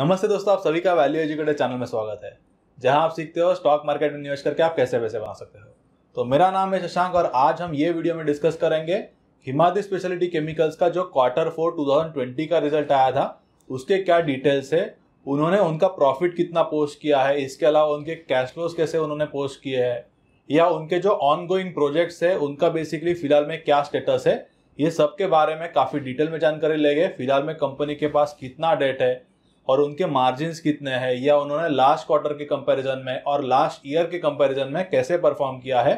नमस्ते दोस्तों आप सभी का वैल्यू एजुकेटेड चैनल में स्वागत है जहां आप सीखते हो स्टॉक मार्केट में निवेश करके आप कैसे पैसे बना सकते हो तो मेरा नाम है शशांक और आज हम ये वीडियो में डिस्कस करेंगे हिमादी स्पेशलिटी केमिकल्स का जो क्वार्टर फोर टू का रिजल्ट आया था उसके क्या डिटेल्स है उन्होंने उनका प्रॉफिट कितना पोस्ट किया है इसके अलावा उनके कैश फ्लोज कैसे उन्होंने पोस्ट किए हैं या उनके जो ऑनगोइंग प्रोजेक्ट्स है उनका बेसिकली फिलहाल में क्या स्टेटस है ये सब के बारे में काफ़ी डिटेल में जानकारी लेंगे फिलहाल में कंपनी के पास कितना डेट है और उनके मार्जिन कितने हैं या उन्होंने लास्ट क्वार्टर के कंपैरिजन में और लास्ट ईयर के कंपैरिजन में कैसे परफॉर्म किया है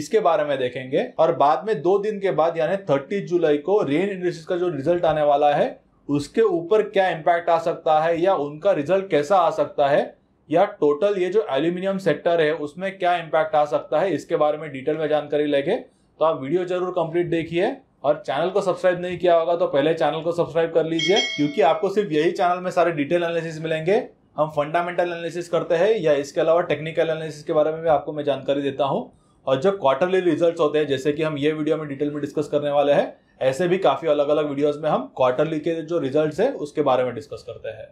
इसके बारे में देखेंगे और बाद में दो दिन के बाद यानी थर्टी जुलाई को रेन इंडस्ट्रीज का जो रिजल्ट आने वाला है उसके ऊपर क्या इम्पैक्ट आ सकता है या उनका रिजल्ट कैसा आ सकता है या टोटल ये जो एल्यूमिनियम सेक्टर है उसमें क्या इम्पैक्ट आ सकता है इसके बारे में डिटेल में जानकारी लेंगे तो आप वीडियो जरूर कंप्लीट देखिए और चैनल को सब्सक्राइब नहीं किया होगा तो पहले चैनल को सब्सक्राइब कर लीजिए क्योंकि आपको सिर्फ यही चैनल में सारे डिटेल एनालिसिस मिलेंगे हम फंडामेंटल एनालिसिस करते हैं या इसके अलावा टेक्निकल एनालिसिस के बारे में भी आपको मैं जानकारी देता हूँ और जो क्वार्टरली रिजल्ट्स होते हैं जैसे कि हम ये वीडियो में डिटेल में डिस्कस करने वाले हैं ऐसे भी काफ़ी अलग अलग वीडियोस में हम क्वार्टरली के जो रिजल्ट है उसके बारे में डिस्कस करते हैं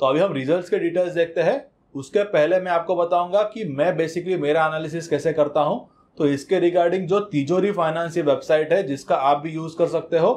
तो अभी हम रिजल्ट के डिटेल्स देखते हैं उसके पहले मैं आपको बताऊंगा कि मैं बेसिकली मेरा एनालिसिस कैसे करता हूँ तो इसके रिगार्डिंग जो तिजोरी फाइनेंस ये वेबसाइट है जिसका आप भी यूज कर सकते हो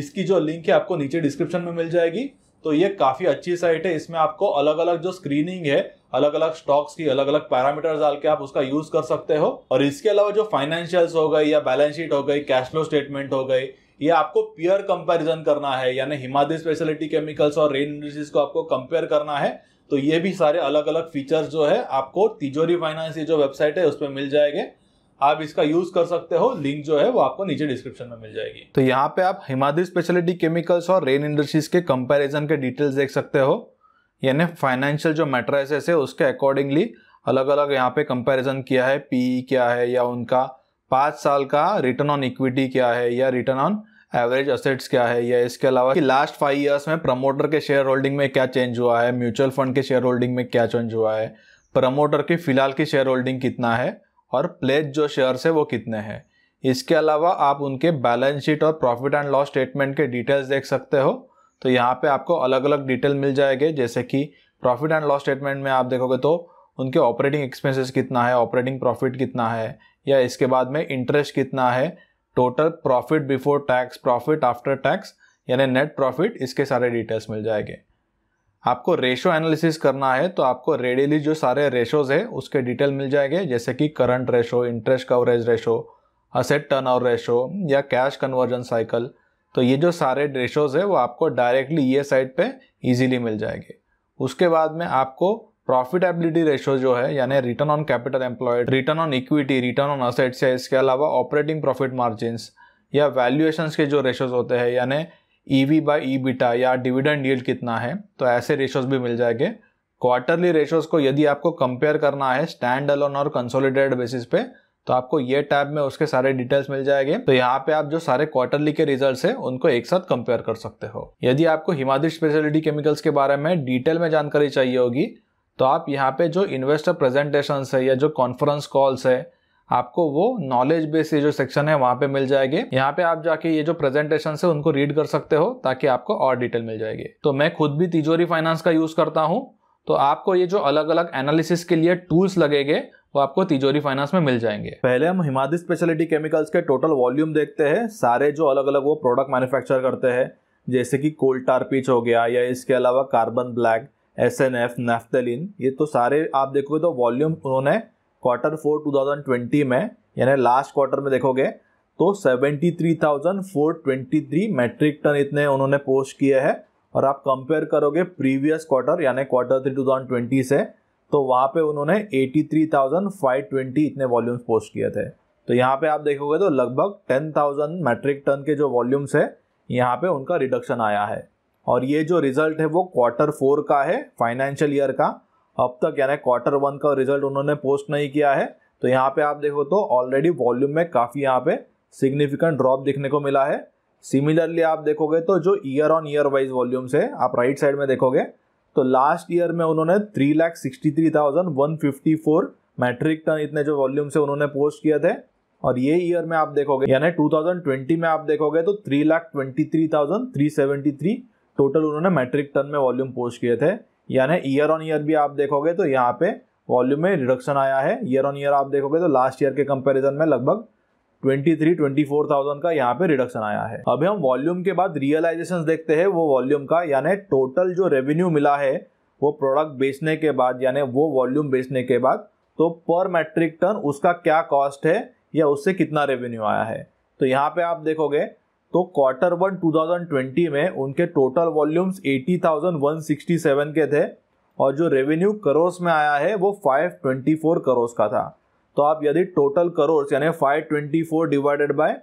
इसकी जो लिंक है आपको नीचे डिस्क्रिप्शन में मिल जाएगी तो ये काफी अच्छी साइट है इसमें आपको अलग अलग जो स्क्रीनिंग है अलग अलग स्टॉक्स की अलग अलग पैरामीटर डाल के आप उसका यूज कर सकते हो और इसके अलावा जो फाइनेंशियल्स हो गई या बैलेंस शीट हो गई कैश फ्लो स्टेटमेंट हो गई ये आपको पियर कंपैरिजन करना है यानी हिमादी स्पेशलिटी केमिकल्स और रेन इंडस्ट्रीज को आपको कंपेयर करना है तो ये भी सारे अलग अलग फीचर्स जो है आपको तिजोरी फाइनेंस जो वेबसाइट है उस पर मिल जाएंगे आप इसका यूज कर सकते हो लिंक जो है वो आपको नीचे डिस्क्रिप्शन में मिल जाएगी तो यहाँ पे आप हिमादी स्पेशलिटी केमिकल्स और रेन इंडस्ट्रीज के कंपैरिजन के डिटेल्स देख सकते हो यानी फाइनेंशियल जो मेट्राइसेस है उसके अकॉर्डिंगली अलग अलग यहाँ पे कंपैरिजन किया है पी e क्या है या उनका पाँच साल का रिटर्न ऑन इक्विटी क्या है या रिटर्न ऑन एवरेज असेट्स क्या है या इसके अलावा कि लास्ट फाइव ईयर्स में प्रमोटर के शेयर होल्डिंग में क्या चेंज हुआ है म्यूचुअल फंड के शेयर होल्डिंग में क्या चेंज हुआ है प्रमोटर की फिलहाल की शेयर होल्डिंग कितना है और प्लेज जो शेयर्स है वो कितने हैं इसके अलावा आप उनके बैलेंस शीट और प्रॉफिट एंड लॉस स्टेटमेंट के डिटेल्स देख सकते हो तो यहाँ पे आपको अलग अलग डिटेल मिल जाएंगे जैसे कि प्रॉफिट एंड लॉस स्टेटमेंट में आप देखोगे तो उनके ऑपरेटिंग एक्सपेंसेस कितना है ऑपरेटिंग प्रॉफिट कितना है या इसके बाद में इंटरेस्ट कितना है total profit before tax profit after tax यानी नेट प्रॉफिट इसके सारे डिटेल्स मिल जाएंगे आपको रेशो एनालिसिस करना है तो आपको रेडियली जो सारे रेशोज है उसके डिटेल मिल जाएंगे जैसे कि current ratio interest coverage ratio asset turn over ratio या कैश कन्वर्जन साइकिल तो ये जो सारे रेशोज है वो आपको डायरेक्टली ये साइड पे इजीली मिल जाएंगे उसके बाद में आपको प्रॉफिटेबिलिटी रेशो जो है यानी return on capital employed return on equity return on assets है इसके अलावा ऑपरेटिंग प्रॉफिट मार्जिन या वैल्यूएशन के जो रेशोज होते हैं यानी E V by EBITDA या डिविडेंड यील्ड कितना है तो ऐसे रेशोज भी मिल जाएंगे क्वार्टरली रेशोज को यदि आपको कंपेयर करना है स्टैंड अलोन और कंसोलिडेटेड बेसिस पे तो आपको ये टैब में उसके सारे डिटेल्स मिल जाएंगे तो यहाँ पे आप जो सारे क्वार्टरली के रिजल्ट्स है उनको एक साथ कंपेयर कर सकते हो यदि आपको हिमाद्री स्पेशलिटी केमिकल्स के बारे में डिटेल में जानकारी चाहिए होगी तो आप यहाँ पे जो इन्वेस्टर प्रेजेंटेशन है या जो कॉन्फ्रेंस कॉल्स है आपको वो नॉलेज बेस ये जो सेक्शन है वहाँ पे मिल जाएंगे यहाँ पे आप जाके ये जो प्रेजेंटेशन है उनको रीड कर सकते हो ताकि आपको और डिटेल मिल जाएगी तो मैं खुद भी तिजोरी फाइनेंस का यूज़ करता हूँ तो आपको ये जो अलग अलग एनालिसिस के लिए टूल्स लगेंगे वो आपको तिजोरी फाइनेंस में मिल जाएंगे पहले हम हिमादी स्पेशलिटी केमिकल्स के टोटल वॉल्यूम देखते हैं सारे जो अलग अलग वो प्रोडक्ट मैन्युफैक्चर करते हैं जैसे कि कोल्ड टारपीच हो गया या इसके अलावा carbon black S N F naphthalene ये तो सारे आप देखोगे तो वॉल्यूम उन्होंने क्वार्टर फोर 2020 में यानी लास्ट क्वार्टर में देखोगे तो 73,423 मैट्रिक टन इतने उन्होंने पोस्ट किए हैं और आप कंपेयर करोगे प्रीवियस क्वार्टर यानी क्वार्टर थ्री ट्वेंटी से तो वहाँ पे उन्होंने 83,520 इतने वॉल्यूम्स पोस्ट किए थे तो यहाँ पे आप देखोगे तो लगभग 10,000 मैट्रिक टन के जो वॉल्यूम्स है यहाँ पे उनका रिडक्शन आया है और ये जो रिजल्ट है वो क्वार्टर फोर का है फाइनेंशियल ईयर का अब तक यानी क्वार्टर वन का रिजल्ट उन्होंने पोस्ट नहीं किया है तो यहाँ पे आप देखो तो ऑलरेडी वॉल्यूम में काफ़ी यहाँ पे सिग्निफिकेंट ड्रॉप दिखने को मिला है सिमिलरली आप देखोगे तो जो year on year wise volume है आप राइट right साइड में देखोगे तो लास्ट ईयर में उन्होंने three lakh sixty three thousand one fifty four metric ton इतने जो वॉल्यूम से उन्होंने पोस्ट किए थे और ये ईयर में आप देखोगे यानी ट्वेंटी में आप देखोगे तो three lakh twenty three thousand three seventy three total उन्होंने मैट्रिक टन में वॉल्यूम पोस्ट किए थे यानी ईयर ऑन ईयर भी आप देखोगे तो यहाँ पे वॉल्यूम में रिडक्शन आया है ईयर ऑन ईयर आप देखोगे तो लास्ट ईयर के कंपेरिजन में लगभग 23 24,000 का यहाँ पे रिडक्शन आया है अभी हम वॉल्यूम के बाद रियलाइजेशन देखते हैं वो वॉल्यूम का यानी टोटल जो रेवेन्यू मिला है वो प्रोडक्ट बेचने के बाद यानी वो वॉल्यूम बेचने के बाद तो पर मैट्रिक टन उसका क्या कॉस्ट है या उससे कितना रेवेन्यू आया है तो यहाँ पे आप देखोगे तो क्वार्टर वन 2020 में उनके टोटल वॉल्यूम्स 80,167 के थे और जो रेवेन्यू करोर्स में आया है वो 524 करोर्स का था तो आप यदि टोटल करोर्स यानी 524 डिवाइडेड बाय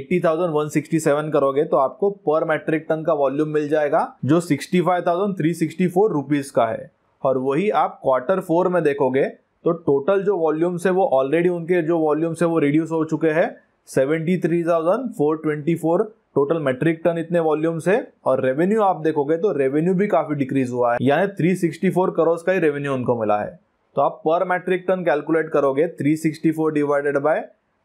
80,167 करोगे तो आपको पर मैट्रिक टन का वॉल्यूम मिल जाएगा जो 65,364 रुपीस का है और वही आप क्वार्टर फोर में देखोगे तो टोटल जो वॉल्यूम्स है वो ऑलरेडी उनके जो वॉल्यूम्स है वो रिड्यूस हो चुके हैं seventy three thousand four twenty four total metric ton इतने वॉल्यूम से और रेवेन्यू आप देखोगे तो रेवेन्यू भी काफी डिक्रीज हुआ है यानी 364 करोड़ का ही रेवेन्यू उनको मिला है तो आप पर मैट्रिक टन कैलकुलेट करोगे 364 डिवाइडेड बाय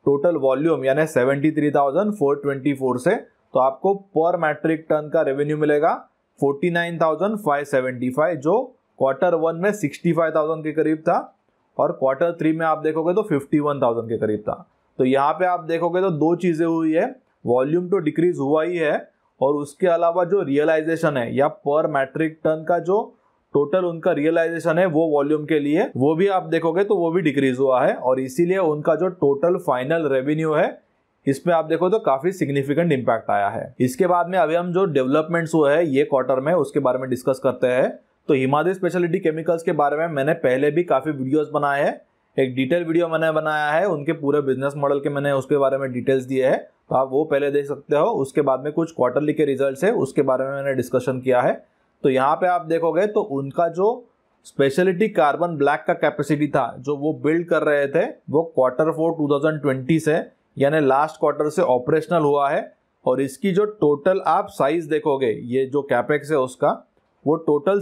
टोटल वॉल्यूम यानी फोर से तो आपको पर मैट्रिक टन का रेवेन्यू मिलेगा फाइव जो क्वार्टर वन में थाउजेंड के करीब था और क्वार्टर थ्री में आप देखोगे तो फिफ्टी वन थाउजेंड के करीब था तो यहाँ पे आप देखोगे तो दो चीज़ें हुई है वॉल्यूम तो डिक्रीज हुआ ही है और उसके अलावा जो रियलाइजेशन है या पर मैट्रिक टन का जो टोटल उनका रियलाइजेशन है वो वॉल्यूम के लिए वो भी आप देखोगे तो वो भी डिक्रीज हुआ है और इसीलिए उनका जो टोटल फाइनल रेवेन्यू है इसमें आप देखो तो काफी सिग्निफिकेंट इम्पैक्ट आया है इसके बाद में अभी हम जो डेवलपमेंट्स हुए हैं ये क्वार्टर में उसके बारे में डिस्कस करते हैं तो हिमादय स्पेशलिटी केमिकल्स के बारे में मैंने पहले भी काफी वीडियोस बनाए हैं एक डिटेल वीडियो मैंने बनाया है उनके पूरे बिजनेस मॉडल के मैंने उसके बारे में डिटेल्स दिए हैं तो आप वो पहले देख सकते हो उसके बाद में कुछ क्वार्टरली के रिजल्ट है उसके बारे में मैंने डिस्कशन किया है तो यहाँ पे आप देखोगे तो उनका जो स्पेशलिटी कार्बन ब्लैक का कैपेसिटी था जो वो बिल्ड कर रहे थे वो क्वार्टर फोर टू से यानी लास्ट क्वार्टर से ऑपरेशनल हुआ है और इसकी जो टोटल आप साइज देखोगे ये जो कैपेक्स है उसका वो टोटल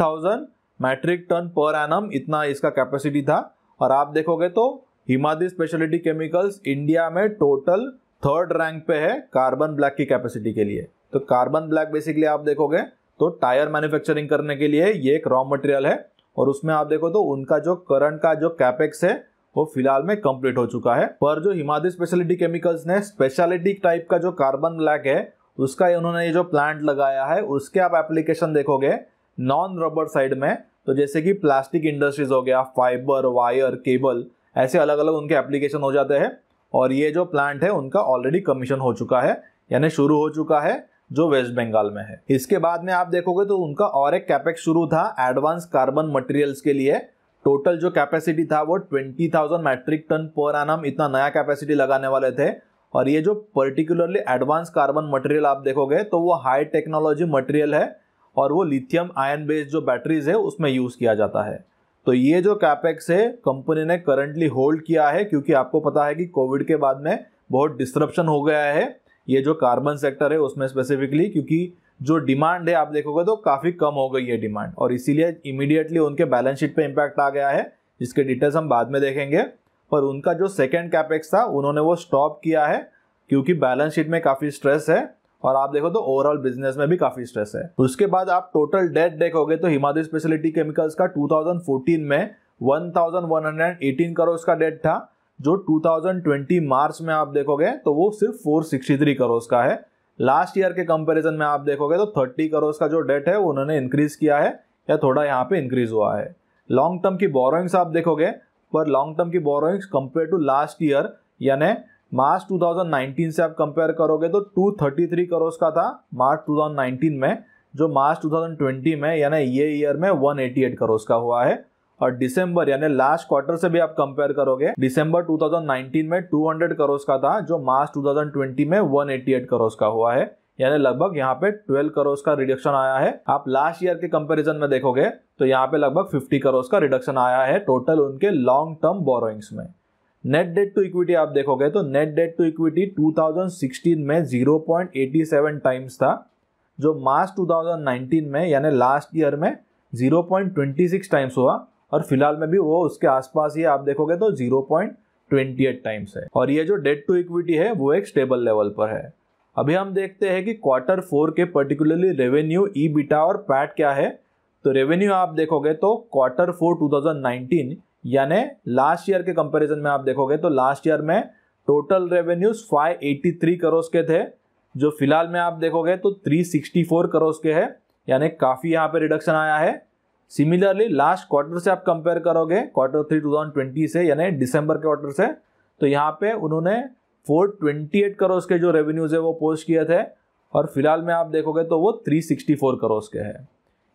थाउजेंड मैट्रिक टन पर एनम इतना इसका कैपेसिटी था और आप देखोगे तो हिमादी स्पेशलिटी केमिकल्स इंडिया में टोटल थर्ड रैंक पे है कार्बन ब्लैक की कैपेसिटी के लिए तो कार्बन ब्लैक बेसिकली आप देखोगे तो टायर मैन्युफैक्चरिंग करने के लिए ये एक रॉ मटेरियल है और उसमें आप देखो तो उनका जो करंट का जो कैपेक्स है वो फिलहाल में कंप्लीट हो चुका है पर जो हिमादी स्पेशलिटी केमिकल्स ने स्पेशलिटी टाइप का जो कार्बन ब्लैक है उसका उन्होंने ये जो प्लांट लगाया है उसके आप एप्लीकेशन देखोगे नॉन रबर साइड में तो जैसे कि प्लास्टिक इंडस्ट्रीज हो गया फाइबर वायर केबल ऐसे अलग अलग उनके एप्लीकेशन हो जाते हैं और ये जो प्लांट है उनका ऑलरेडी कमीशन हो चुका है यानी शुरू हो चुका है जो वेस्ट बंगाल में है इसके बाद में आप देखोगे तो उनका और एक कैपेक्स शुरू था एडवांस कार्बन मटेरियल्स के लिए टोटल जो कैपेसिटी था वो ट्वेंटी थाउजेंड मैट्रिक टन पर एनम इतना नया कैपेसिटी लगाने वाले थे और ये जो पर्टिकुलरली एडवांस कार्बन मटेरियल आप देखोगे तो वो हाई टेक्नोलॉजी मटेरियल है और वो लिथियम आयन बेस्ड जो बैटरीज है उसमें यूज़ किया जाता है तो ये जो कैपेक्स है कंपनी ने करंटली होल्ड किया है क्योंकि आपको पता है कि कोविड के बाद में बहुत डिस्ट्रप्शन हो गया है ये जो कार्बन सेक्टर है उसमें स्पेसिफिकली क्योंकि जो डिमांड है आप देखोगे तो काफ़ी कम हो गई है डिमांड और इसीलिए इमीडिएटली उनके बैलेंस शीट पे इम्पैक्ट आ गया है जिसके डिटेल्स हम बाद में देखेंगे पर उनका जो सेकेंड कैपेक्स था उन्होंने वो स्टॉप किया है क्योंकि बैलेंस शीट में काफ़ी स्ट्रेस है और आप देखो तो ओवरऑल बिजनेस में भी काफी स्ट्रेस है उसके बाद आप टोटल डेट देखोगे तो हिमालय स्पेशलिटी केमिकल्स का 2014 में 1118 करोड़ का डेट था जो 2020 मार्च में आप देखोगे तो वो सिर्फ 463 करोड़ का है लास्ट ईयर के कंपैरिजन में आप देखोगे तो 30 करोड़ का जो डेट है उन्होंने इंक्रीज किया है या थोड़ा यहाँ पे इंक्रीज हुआ है लॉन्ग टर्म की बोरोइंग्स आप देखोगे पर लॉन्ग टर्म की borrowings compare to last year यानी मार्च 2019 से आप कंपेयर करोगे तो 233 करोस का था मार्च 2019 में जो मार्च 2020 में यानी ये ईयर में 188 करोड़ का हुआ है और दिसंबर यानी लास्ट क्वार्टर से भी आप कंपेयर करोगे दिसंबर 2019 में 200 करोड़ का था जो मार्च 2020 में 188 करोड़ का हुआ है यानी लगभग यहाँ पे 12 करोड़ का रिडक्शन आया है आप लास्ट ईयर के कंपैरिजन में देखोगे तो यहाँ पे लगभग 50 करोड़ का रिडक्शन आया है टोटल उनके लॉन्ग टर्म बोरोइंग्स में नेट डेट टू इक्विटी आप देखोगे तो नेट डेट टू इक्विटी 2016 में 0.87 टाइम्स था जो मार्च 2019 में यानी लास्ट ईयर में 0.26 टाइम्स हुआ और फिलहाल में भी वो उसके आसपास ही आप देखोगे तो 0.28 टाइम्स है और ये जो डेट टू इक्विटी है वो एक स्टेबल लेवल पर है अभी हम देखते हैं कि क्वार्टर फोर के पर्टिकुलरली रेवेन्यू ई बिटा और पैट क्या है तो रेवेन्यू आप देखोगे तो क्वार्टर फोर 2019 यानी लास्ट ईयर के कंपैरिजन में आप देखोगे तो लास्ट ईयर में टोटल रेवेन्यूज 583 करोड़ के थे जो फिलहाल में आप देखोगे तो 364 करोड़ के है यानी काफ़ी यहाँ पे रिडक्शन आया है सिमिलरली लास्ट क्वार्टर से आप कंपेयर करोगे क्वार्टर थ्री टू से यानी डिसम्बर के क्वार्टर से तो यहाँ पे उन्होंने 428 ट्वेंटी के जो रेवेन्यूज है वो पोस्ट किए थे और फिलहाल में आप देखोगे तो वो 364 करोड़ के है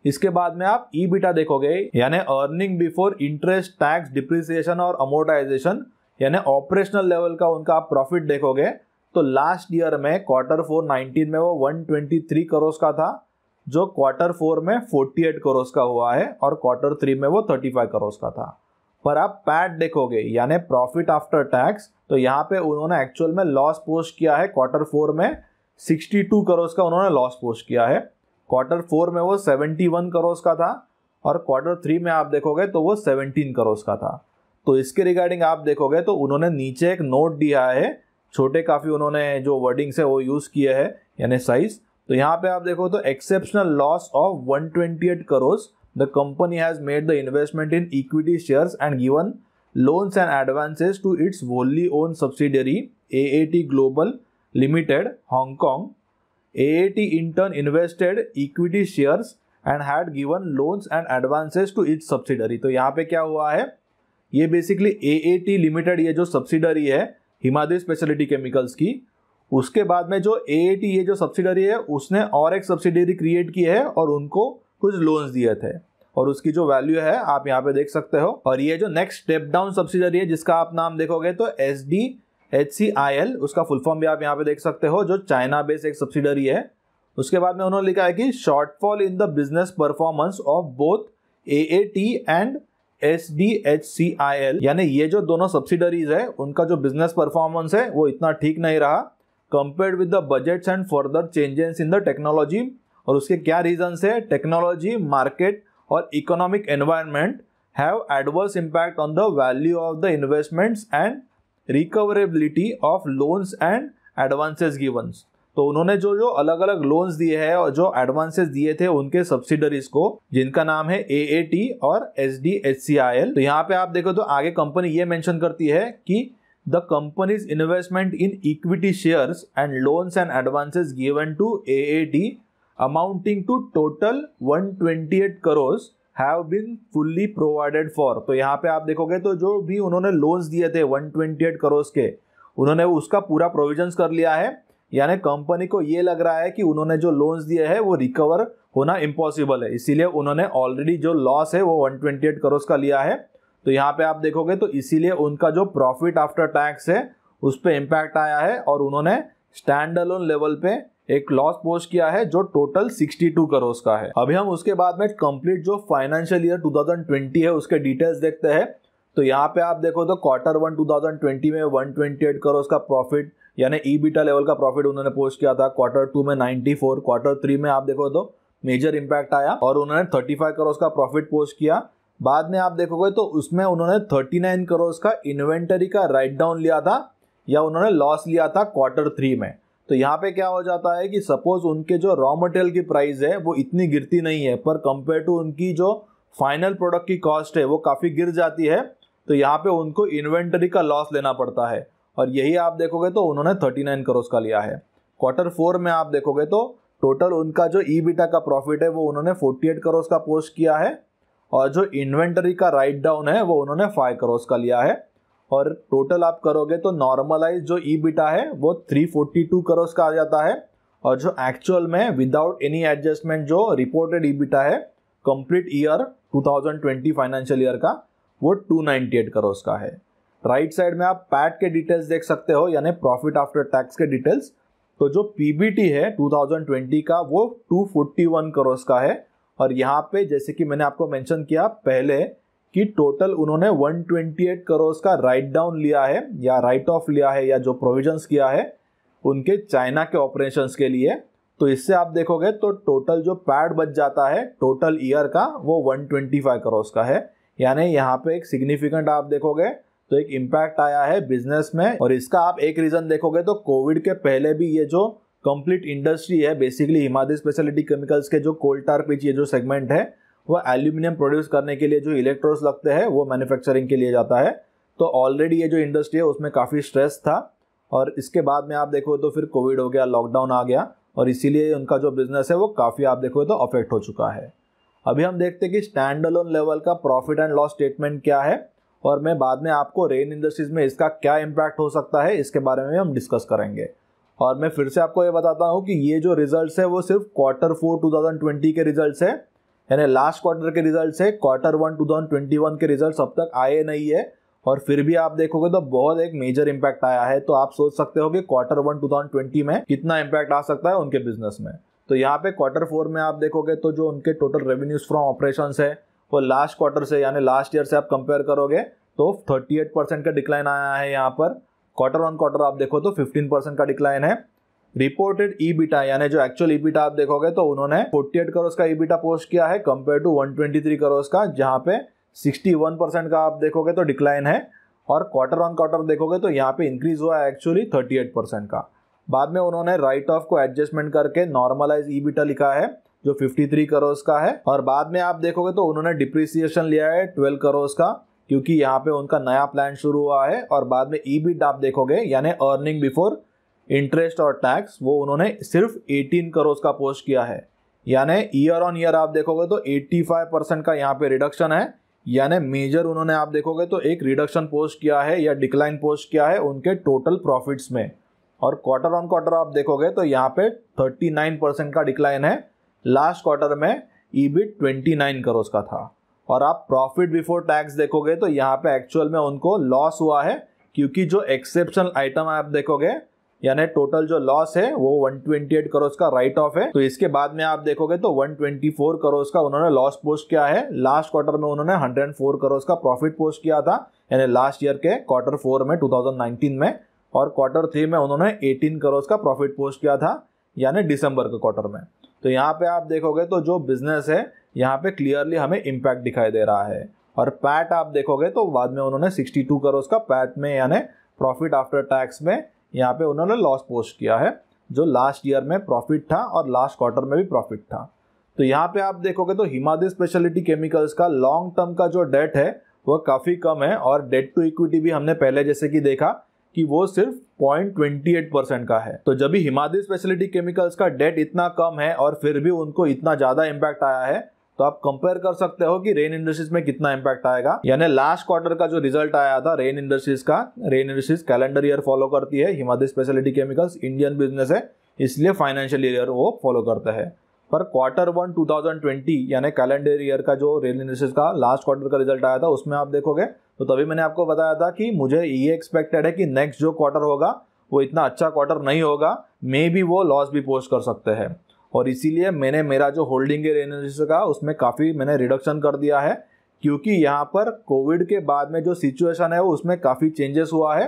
इसके बाद में आप ई बीटा देखोगे यानी earning before interest tax depreciation और अमोटाइजेशन यानी ऑपरेशनल लेवल का उनका आप प्रॉफिट देखोगे तो लास्ट ईयर में क्वार्टर फोर नाइनटीन में वो 123 करोड़ का था जो क्वार्टर फोर में 48 करोड़ का हुआ है और क्वार्टर थ्री में वो 35 करोड़ का था पर आप पैट देखोगे यानी प्रॉफिट आफ्टर टैक्स तो यहाँ पे उन्होंने एक्चुअल में लॉस पोस्ट किया है क्वार्टर फोर में 62 करोड़ का उन्होंने लॉस पोस्ट किया है क्वार्टर फोर में वो सेवेंटी वन करोड़ का था और क्वार्टर थ्री में आप देखोगे तो वो सेवनटीन करोड़ का था तो इसके रिगार्डिंग आप देखोगे तो उन्होंने नीचे एक नोट दिया है छोटे काफ़ी उन्होंने जो वर्डिंग्स है वो यूज़ किए हैं यानी साइज तो यहाँ पे आप देखो तो exceptional loss of one twenty eight crore the company has made the investment in equity shares and given and and to its wholly owned subsidiary A A T global limited Hong Kong AAT in turn invested equity shares and had given loans and advances to its subsidiary. तो यहाँ पे क्या हुआ है ये basically ए limited ये जो subsidiary है हिमाद्री स्पेशलिटी केमिकल्स की उसके बाद में जो ए ये जो सब्सिडरी है उसने और एक सब्सिडरी क्रिएट की है और उनको कुछ लोन्स दिए थे और उसकी जो वैल्यू है आप यहाँ पे देख सकते हो और ये जो नेक्स्ट स्टेप डाउन सब्सिडरी है जिसका आप नाम देखोगे तो S D H C I L उसका फुल फॉर्म भी आप यहाँ पे देख सकते हो जो चाइना बेस्ड एक सब्सिडरी है उसके बाद में उन्होंने लिखा है कि shortfall in the business performance of both A A T and S D H C I L यानी ये जो दोनों सब्सिडरीज है उनका जो बिजनेस परफॉर्मेंस है वो इतना ठीक नहीं रहा compare with the budgets and further changes in the technology और उसके क्या रीजन है टेक्नोलॉजी मार्केट और economic environment have adverse impact on the value of the investments and recoverability of loans and advances given तो उन्होंने जो जो अलग अलग लोन्स दिए हैं और जो एडवांसेस दिए थे उनके सब्सिडरीज को जिनका नाम है ए ए टी और S D H C I L तो यहाँ पे आप देखो तो आगे कंपनी ये मेंशन करती है कि the company's investment in equity shares and loans and advances given to A A T amounting to total one twenty eight crore have been fully provided for तो यहाँ पे आप देखोगे तो जो भी उन्होंने लोन्स दिए थे वन ट्वेंटी एट करोड़ के उन्होंने उसका पूरा प्रोविजन्स कर लिया है यानी कंपनी को ये लग रहा है कि उन्होंने जो लोन्स दिए हैं वो रिकवर होना इम्पॉसिबल है इसीलिए उन्होंने ऑलरेडी जो लॉस है वो वन ट्वेंटी एट करोड़ का लिया है तो यहाँ पे आप देखोगे तो इसीलिए उनका जो प्रॉफिट आफ्टर टैक्स है उस पर इम्पैक्ट आया है और उन्होंने स्टैंड अलोन लेवल पे एक लॉस पोस्ट किया है जो टोटल 62 करोड़ का है अभी हम उसके बाद में कंप्लीट जो फाइनेंशियल ईयर 2020 है उसके डिटेल्स देखते हैं तो यहाँ पे आप देखो तो क्वार्टर वन 2020 में 128 करोड़ का प्रॉफिट यानी ईबीटा लेवल का प्रॉफिट उन्होंने पोस्ट किया था क्वार्टर टू में 94 क्वार्टर थ्री में आप देखो तो मेजर इम्पैक्ट आया और उन्होंने 35 करोड़ का प्रॉफिट पोस्ट किया बाद में आप देखोगे तो उसमें उन्होंने 39 करोड़ का इन्वेंटरी का राइट डाउन लिया था या उन्होंने लॉस लिया था क्वार्टर थ्री में तो यहाँ पे क्या हो जाता है कि सपोज उनके जो रॉ मटेरियल की प्राइस है वो इतनी गिरती नहीं है पर कंपेयर टू उनकी जो फाइनल प्रोडक्ट की कॉस्ट है वो काफ़ी गिर जाती है तो यहाँ पे उनको इन्वेंटरी का लॉस लेना पड़ता है और यही आप देखोगे तो उन्होंने 39 करोज़ का लिया है क्वार्टर फोर में आप देखोगे तो टोटल उनका जो ई बीटा का प्रॉफिट है वो उन्होंने 48 करोड़ का पोस्ट किया है और जो इन्वेंटरी का राइट डाउन है वो उन्होंने 5 करोज़ का लिया है और टोटल आप करोगे तो नॉर्मलाइज जो ई e बिटा है वो 342 करोड़ का आ जाता है और जो एक्चुअल में विदाउट एनी एडजस्टमेंट जो रिपोर्टेड ई बिटा है कंप्लीट ईयर 2020 फाइनेंशियल ईयर का वो 298 करोड़ का है राइट right साइड में आप पैट के डिटेल्स देख सकते हो यानी प्रॉफिट आफ्टर टैक्स के डिटेल्स तो जो पीबीटी है 2020 का वो 241 फोर्टी का है और यहाँ पे जैसे कि मैंने आपको मेंशन किया पहले कि टोटल उन्होंने 128 करोड़ का राइट डाउन लिया है या राइट ऑफ लिया है या जो प्रोविजंस किया है उनके चाइना के ऑपरेशंस के लिए तो इससे आप देखोगे तो टोटल जो पैड बच जाता है टोटल ईयर का वो 125 करोड़ का है यानी यहाँ पे एक सिग्निफिकेंट आप देखोगे तो एक इम्पैक्ट आया है बिजनेस में और इसका आप एक रीजन देखोगे तो कोविड के पहले भी ये जो कंप्लीट इंडस्ट्री है बेसिकली हिमादी स्पेशलिटी केमिकल्स के जो कोल्टार पिच ये जो सेगमेंट है वह एल्यूमिनियम प्रोड्यूस करने के लिए जो इलेक्ट्रोड्स लगते हैं वो मैन्युफैक्चरिंग के लिए जाता है तो ऑलरेडी ये जो इंडस्ट्री है उसमें काफ़ी स्ट्रेस था और इसके बाद में आप देखो तो फिर कोविड हो गया लॉकडाउन आ गया और इसीलिए उनका जो बिजनेस है वो काफ़ी आप देखो तो अफेक्ट हो चुका है अभी हम देखते हैं कि स्टैंड अलोन लेवल का प्रॉफिट एंड लॉस स्टेटमेंट क्या है और मैं बाद में आपको रेन इंडस्ट्रीज में इसका क्या इम्पैक्ट हो सकता है इसके बारे में हम डिस्कस करेंगे और मैं फिर से आपको ये बताता हूँ कि ये जो रिजल्ट्स है वो सिर्फ क्वार्टर फोर 2020 के रिजल्ट्स है यानी लास्ट क्वार्टर के रिजल्ट से quarter one two thousand twenty one के रिजल्ट अब तक आए नहीं है और फिर भी आप देखोगे तो बहुत एक मेजर इम्पैक्ट आया है तो आप सोच सकते हो कि quarter one two thousand twenty में कितना इम्पैक्ट आ सकता है उनके बिजनेस में तो यहाँ पे क्वार्टर फोर में आप देखोगे तो जो उनके टोटल रेवेन्यूज फ्रॉम ऑपरेशन है वो लास्ट क्वार्टर से यानी लास्ट ईयर से आप कंपेयर करोगे तो थर्टी एट परसेंट का डिक्लाइन आया है यहाँ पर क्वार्टर ऑन क्वार्टर आप देखो तो फिफ्टीन परसेंट का डिक्लाइन है रिपोर्टेड ईबीटा यानी जो एक्चुअल ईबीटा आप देखोगे तो उन्होंने 48 करोड़ का ईबीटा पोस्ट किया है कंपेयर टू 123 करोड़ का जहां पे 61 परसेंट का आप देखोगे तो डिक्लाइन है और क्वार्टर ऑन क्वार्टर देखोगे तो यहाँ पे इंक्रीज हुआ है एक्चुअली 38 परसेंट का बाद में उन्होंने राइट ऑफ को एडजस्टमेंट करके नॉर्मलाइज ईबिटा लिखा है जो 53 करोड़ का है और बाद में आप देखोगे तो उन्होंने डिप्रिसिएशन लिया है 12 करोड़ का क्योंकि यहाँ पे उनका नया प्लान शुरू हुआ है और बाद में ईबिट आप देखोगे यानी अर्निंग बिफोर इंटरेस्ट और टैक्स वो उन्होंने सिर्फ 18 करोड़ का पोस्ट किया है यानी ईयर ऑन ईयर आप देखोगे तो 85 परसेंट का यहाँ पे रिडक्शन है यानी मेजर उन्होंने आप देखोगे तो एक रिडक्शन पोस्ट किया है या डिक्लाइन पोस्ट किया है उनके टोटल प्रॉफिट्स में और क्वार्टर ऑन क्वार्टर आप देखोगे तो यहाँ पे 39 परसेंट का डिक्लाइन है लास्ट क्वार्टर में ईबिट 29 करोज का था और आप प्रॉफिट बिफोर टैक्स देखोगे तो यहाँ पे एक्चुअल में उनको लॉस हुआ है क्योंकि जो एक्सेप्शनल आइटम आप देखोगे यानी टोटल जो लॉस है वो 128 करोड़ का राइट ऑफ है तो इसके बाद में आप देखोगे तो 124 करोड़ का उन्होंने लॉस पोस्ट किया है लास्ट क्वार्टर में उन्होंने 104 करोड़ का प्रॉफिट पोस्ट किया था यानी लास्ट ईयर के क्वार्टर फोर में 2019 में और क्वार्टर थ्री में उन्होंने 18 करोड़ का प्रॉफिट पोस्ट किया था यानी दिसंबर के क्वार्टर में तो यहाँ पे आप देखोगे तो जो बिजनेस है यहाँ पे क्लियरली हमें इम्पैक्ट दिखाई दे रहा है और पैट आप देखोगे तो बाद में उन्होंने 62 करोड़ का पैट में यानी प्रॉफिट आफ्टर टैक्स में यहाँ पे उन्होंने लॉस पोस्ट किया है जो लास्ट ईयर में प्रॉफिट था और लास्ट क्वार्टर में भी प्रॉफिट था तो यहाँ पे आप देखोगे तो हिमादय स्पेशलिटी केमिकल्स का लॉन्ग टर्म का जो डेट है वह काफ़ी कम है और डेट टू इक्विटी भी हमने पहले जैसे कि देखा कि वो सिर्फ 0.28 परसेंट का है तो जब भी हिमादय स्पेशलिटी केमिकल्स का डेट इतना कम है और फिर भी उनको इतना ज़्यादा इम्पैक्ट आया है तो आप कंपेयर कर सकते हो कि रेन इंडस्ट्रीज में कितना इंपैक्ट आएगा यानी लास्ट क्वार्टर का जो रिजल्ट आया था रेन इंडस्ट्रीज का Rain industries calendar year follow करती है Himadri speciality chemicals Indian business है इसलिए फाइनेंशियल ईयर वो फॉलो करते हैं पर क्वार्टर वन 2020 यानी कैलेंडर ईयर का जो रेल इंडस्ट्रीज का लास्ट क्वार्टर का रिजल्ट आया था उसमें आप देखोगे तो तभी मैंने आपको बताया था कि मुझे ये एक्सपेक्टेड है कि नेक्स्ट जो क्वार्टर होगा वो इतना अच्छा क्वार्टर नहीं होगा मे बी वो लॉस भी पोस्ट कर सकते हैं और इसीलिए मैंने मेरा जो होल्डिंग एनालिसिस का उसमें काफ़ी मैंने रिडक्शन कर दिया है क्योंकि यहाँ पर कोविड के बाद में जो सिचुएशन है उसमें काफ़ी चेंजेस हुआ है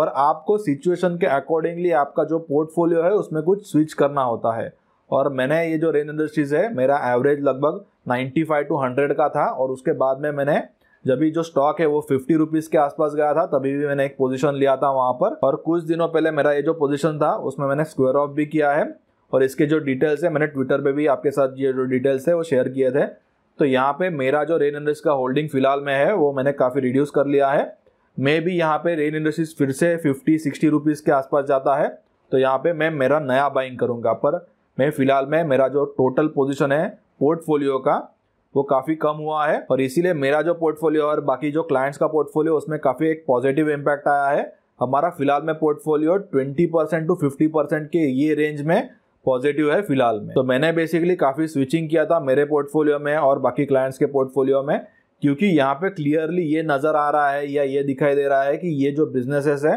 और आपको सिचुएशन के अकॉर्डिंगली आपका जो पोर्टफोलियो है उसमें कुछ स्विच करना होता है और मैंने ये जो रेन इंडस्ट्रीज़ है मेरा एवरेज लगभग 95 टू 100 का था और उसके बाद में मैंने जब भी जो स्टॉक है वो फिफ्टी रुपीज़ के आसपास गया था तभी भी मैंने एक पोजीशन लिया था वहाँ पर और कुछ दिनों पहले मेरा ये जो पोजीशन था उसमें मैंने स्क्वायर ऑफ भी किया है और इसके जो डिटेल्स है मैंने ट्विटर पे भी आपके साथ ये जो डिटेल्स है वो शेयर किए थे तो यहाँ पे मेरा जो रेन इंडस्ट्रीज का होल्डिंग फिलहाल में है वो मैंने काफ़ी रिड्यूस कर लिया है मे भी यहाँ पे रेन इंडस्ट्रीज फिर से फिफ्टी सिक्सटी रुपीज़ के आसपास जाता है तो यहाँ पे मैं मेरा नया बाइंग करूँगा पर मैं फ़िलहाल में मेरा जो टोटल पोजिशन है पोर्टफोलियो का वो काफ़ी कम हुआ है और इसीलिए मेरा जो पोर्टफोलियो और बाकी जो क्लाइंट्स का पोर्टफोलियो उसमें काफ़ी एक पॉजिटिव इम्पैक्ट आया है हमारा फिलहाल में पोर्टफोलियो 20 परसेंट टू 50 परसेंट के ये रेंज में पॉजिटिव है फिलहाल में तो मैंने बेसिकली काफ़ी स्विचिंग किया था मेरे पोर्टफोलियो में और बाकी क्लाइंट्स के पोर्टफोलियो में क्योंकि यहाँ पे क्लियरली ये नज़र आ रहा है या ये दिखाई दे रहा है कि ये जो बिजनेसेस है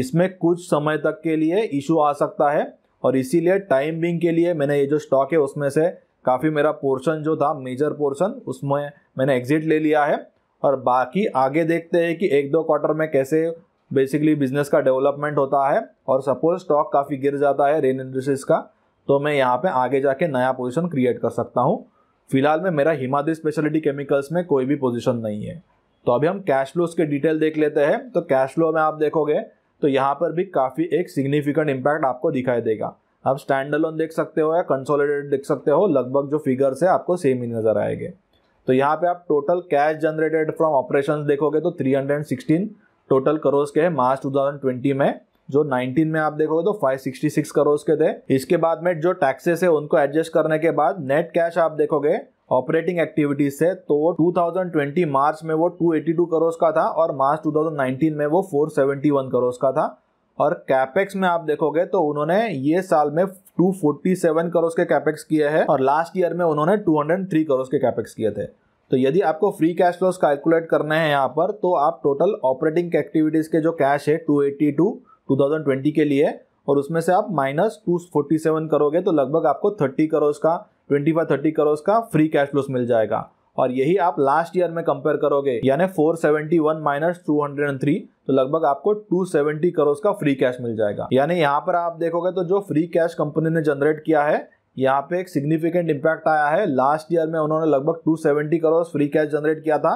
इसमें कुछ समय तक के लिए इशू आ सकता है और इसीलिए टाइम बिंग के लिए मैंने ये जो स्टॉक है उसमें से काफ़ी मेरा पोर्शन जो था मेजर पोर्शन उसमें मैंने एग्जिट ले लिया है और बाकी आगे देखते हैं कि एक दो क्वार्टर में कैसे बेसिकली बिजनेस का डेवलपमेंट होता है और सपोज स्टॉक काफ़ी गिर जाता है रेन इंडस्ट्रीज का तो मैं यहाँ पे आगे जाके नया पोजीशन क्रिएट कर सकता हूँ फिलहाल में मेरा हिमादी स्पेशलिटी केमिकल्स में कोई भी पोजीशन नहीं है तो अभी हम कैश फ्लो के डिटेल देख लेते हैं तो कैश फ्लो में आप देखोगे तो यहाँ पर भी काफ़ी एक सिग्निफिकेंट इम्पैक्ट आपको दिखाई देगा आप स्टैंड लोन देख सकते हो या कंसोलिडेटेड देख सकते हो लगभग जो फिगर्स है आपको सेम ही नज़र आएंगे तो यहाँ पे आप total cash generated from operations देखोगे तो 316 टोटल करोज के हैं मार्च 2020 में जो 19 में आप देखोगे तो 566 करोड़ के थे इसके बाद में जो टैक्सेस है उनको एडजस्ट करने के बाद नेट कैश आप देखोगे ऑपरेटिंग एक्टिविटीज से तो 2020 मार्च में वो 282 करोड़ का था और मार्च 2019 में वो 471 करोड़ का था और कैपेक्स में आप देखोगे तो उन्होंने ये साल में 247 करोड़ के कैपेक्स किए हैं और लास्ट ईयर में उन्होंने 203 करोड़ के कैपेक्स किए थे तो यदि आपको फ्री कैश फ्लोस कैलकुलेट करने हैं यहाँ पर तो आप टोटल ऑपरेटिंग एक्टिविटीज के जो कैश है टू 2020 के लिए और उसमें से आप माइनस टू फोर्टी सेवन करोगे तो लगभग आपको थर्टी करोड़ का ट्वेंटी फाइव थर्टी का फ्री कैश फ्लोस मिल जाएगा और यही आप लास्ट ईयर में कंपेयर करोगे यानी four seventy one minus two hundred and three तो लगभग आपको टू सेवेंटी करोड़ का फ्री कैश मिल जाएगा यानी यहाँ पर आप देखोगे तो जो फ्री कैश कंपनी ने जनरेट किया है यहाँ पे एक सिग्निफिकेंट इम्पैक्ट आया है लास्ट ईयर में उन्होंने लगभग 270 करोड़ फ्री कैश जनरेट किया था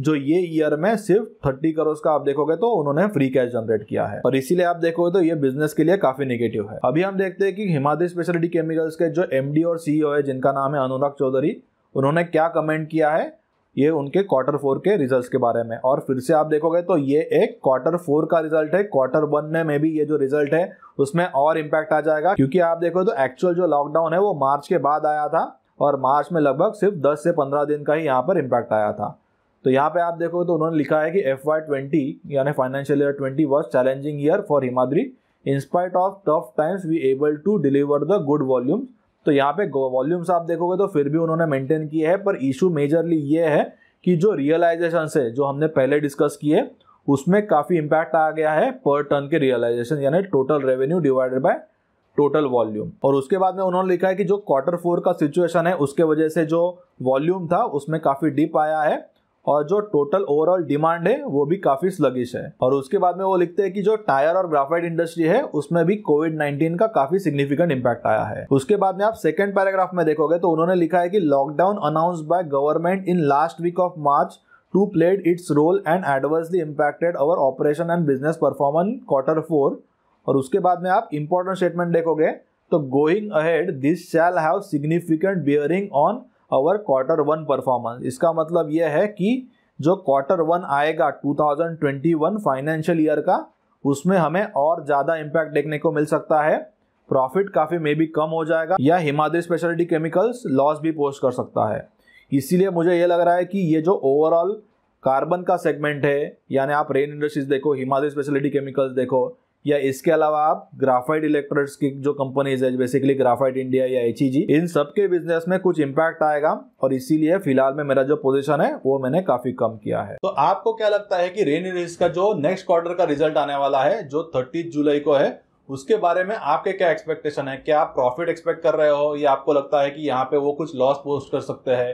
जो ये ईयर में सिर्फ थर्टी करोड़ का आप देखोगे तो उन्होंने फ्री कैश जनरेट किया है और इसीलिए आप देखोगे तो ये बिजनेस के लिए काफी निगेटिव है अभी हम देखते हैं कि हिमाद्री स्पेशलिटी केमिकल्स के जो एम और सीईओ e है जिनका नाम है अनुराग चौधरी उन्होंने क्या कमेंट किया है ये उनके क्वार्टर फोर के रिजल्ट्स के बारे में और फिर से आप देखोगे तो ये एक क्वार्टर फोर का रिजल्ट है क्वार्टर वन में मे भी ये जो रिजल्ट है उसमें और इम्पैक्ट आ जाएगा क्योंकि आप देखो तो एक्चुअल जो लॉकडाउन है वो मार्च के बाद आया था और मार्च में लगभग सिर्फ 10 से 15 दिन का ही यहाँ पर इम्पैक्ट आया था तो यहाँ पे आप देखोगे तो उन्होंने लिखा है कि एफ वाई ट्वेंटी यानी financial year twenty was challenging year for Himadri in spite of tough times we able to deliver the good volumes तो यहाँ पे वॉल्यूम्स आप देखोगे तो फिर भी उन्होंने मेंटेन किए हैं पर इशू मेजरली ये है कि जो रियलाइजेशन है जो हमने पहले डिस्कस किए उसमें काफ़ी इम्पैक्ट आ गया है पर टन के रियलाइजेशन यानी total revenue divided by total volume और उसके बाद में उन्होंने लिखा है कि जो क्वार्टर फोर का सिचुएशन है उसके वजह से जो वॉल्यूम था उसमें काफ़ी डीप आया है और जो टोटल ओवरऑल डिमांड है वो भी काफी स्लगिश है और उसके बाद में वो लिखते हैं कि जो टायर और ग्राफाइट इंडस्ट्री है उसमें भी कोविड 19 का काफी सिग्निफिकेंट इम्पैक्ट आया है उसके बाद में आप सेकंड पैराग्राफ में देखोगे तो उन्होंने लिखा है कि lockdown announce by government in last week of March to played its role and adversely impacted our operation and business performance quarter four और उसके बाद में आप इंपॉर्टेंट स्टेटमेंट देखोगे तो going ahead this shall have significant bearing on our quarter one performance इसका मतलब यह है कि जो क्वार्टर वन आएगा 2021 फाइनेंशियल ईयर का उसमें हमें और ज़्यादा इम्पैक्ट देखने को मिल सकता है प्रॉफिट काफ़ी मे भी कम हो जाएगा या हिमाद्री स्पेशलिटी केमिकल्स लॉस भी पोस्ट कर सकता है इसीलिए मुझे ये लग रहा है कि ये जो ओवरऑल कार्बन का सेगमेंट है यानी आप रेन इंडस्ट्रीज देखो हिमालय स्पेशलिटी केमिकल्स देखो या इसके अलावा आप ग्राफाइट इलेक्ट्रोड्स की जो कंपनीज है बेसिकली ग्राफाइट इंडिया या एच e इन सब के बिजनेस में कुछ इम्पैक्ट आएगा और इसीलिए फिलहाल में मेरा जो पोजीशन है वो मैंने काफी कम किया है तो आपको क्या लगता है कि रेन रिलीज का जो नेक्स्ट क्वार्टर का रिजल्ट आने वाला है जो थर्टी जुलाई को है उसके बारे में आपके क्या एक्सपेक्टेशन है क्या आप प्रॉफिट एक्सपेक्ट कर रहे हो या आपको लगता है कि यहाँ पे वो कुछ लॉस पोस्ट कर सकते हैं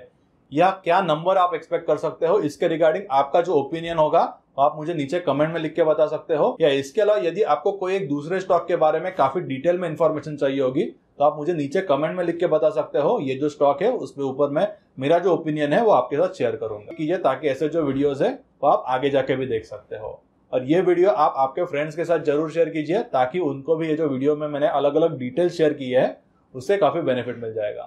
या क्या नंबर आप एक्सपेक्ट कर सकते हो इसके रिगार्डिंग आपका जो ओपिनियन होगा आप मुझे नीचे कमेंट में लिख के बता सकते हो या इसके अलावा यदि आपको कोई एक दूसरे स्टॉक के बारे में काफी डिटेल में इंफॉर्मेशन चाहिए होगी तो आप मुझे नीचे कमेंट में लिख के बता सकते हो ये जो स्टॉक है उसके ऊपर मैं मेरा जो ओपिनियन है वो आपके साथ शेयर करूंगा कीजिए ताकि ऐसे जो वीडियोज है वो आप आगे जाके भी देख सकते हो और ये वीडियो आप आपके फ्रेंड्स के साथ जरूर शेयर कीजिए ताकि उनको भी ये जो वीडियो में मैंने अलग अलग डिटेल शेयर की है उससे काफी बेनिफिट मिल जाएगा